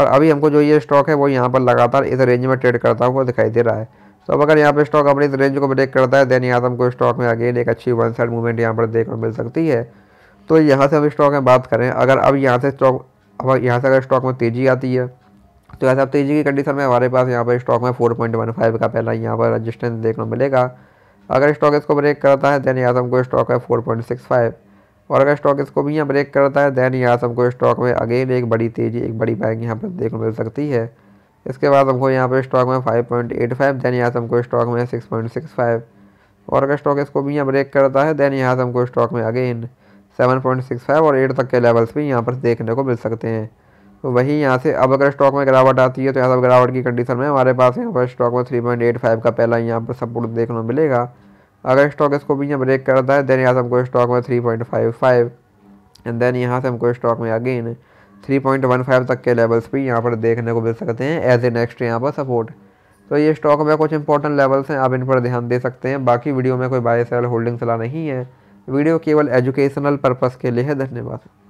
और अभी हमको जो ये स्टॉक है वो यहाँ पर लगातार इस रेंज में ट्रेड करता हुआ दिखाई दे रहा है तो अब अगर यहाँ पे स्टॉक अपनी इस रेंज को ब्रेक करता है देन यहाँ से हमको स्टॉक में अगेन एक अच्छी वन साइड मूवमेंट यहाँ पर देखने को मिल सकती है तो यहाँ से हम स्टॉक में बात करें अगर अब यहाँ से स्टॉक अब यहाँ से अगर स्टॉक में तेज़ी आती है तो ऐसा तेज़ी की कंडीशन में हमारे पास यहाँ पर स्टॉक में फोर पॉइंट वन फाइव का पहला यहाँ पर रजिस्टेंस देखने को मिलेगा अगर स्टॉक इसको ब्रेक करता है देन यहाँ से हमको स्टॉक है फोर पॉइंट सिक्स फाइव और अगर स्टॉक इसको भी यहाँ ब्रेक करता है दैन यहाँ से हमको स्टॉक में अगेन एक बड़ी तेज़ी एक बड़ी बैंक यहाँ पर देखने मिल सकती है इसके बाद हमको यहाँ पर स्टॉक में 5.85 दैन यहाँ से हमको स्टॉक में 6.65 और अगर स्टॉक इसको भी यहाँ ब्रेक करता है दैन यहाँ से हमको स्टॉक में अगेन 7.65 और 8 तक के लेवल्स भी यहाँ पर देखने को मिल सकते हैं तो वही यहाँ से अब अगर स्टॉक में गिरावट आती है तो यहाँ से गिरावट की कंडीशन में हमारे पास यहाँ पर स्टॉक में फाइव का पहला यहाँ पर सपोर्ट देखने को मिलेगा अगर स्टॉक इसको भी यहाँ ब्रेक करता है देन यहाँ से हमको स्टॉक में three point five five and then यहाँ से हमको स्टॉक में again three point one five तक के लेवल्स भी यहाँ पर देखने को मिल सकते हैं एज ए नेक्स्ट यहाँ पर सपोर्ट तो ये स्टॉक में कुछ इंपॉर्टेंट लेवल्स हैं आप इन पर ध्यान दे सकते हैं बाकी वीडियो में कोई बाय सेल होल्डिंग सलाह नहीं है वीडियो केवल एजुकेशनल पर्पज़ के लिए है धन्यवाद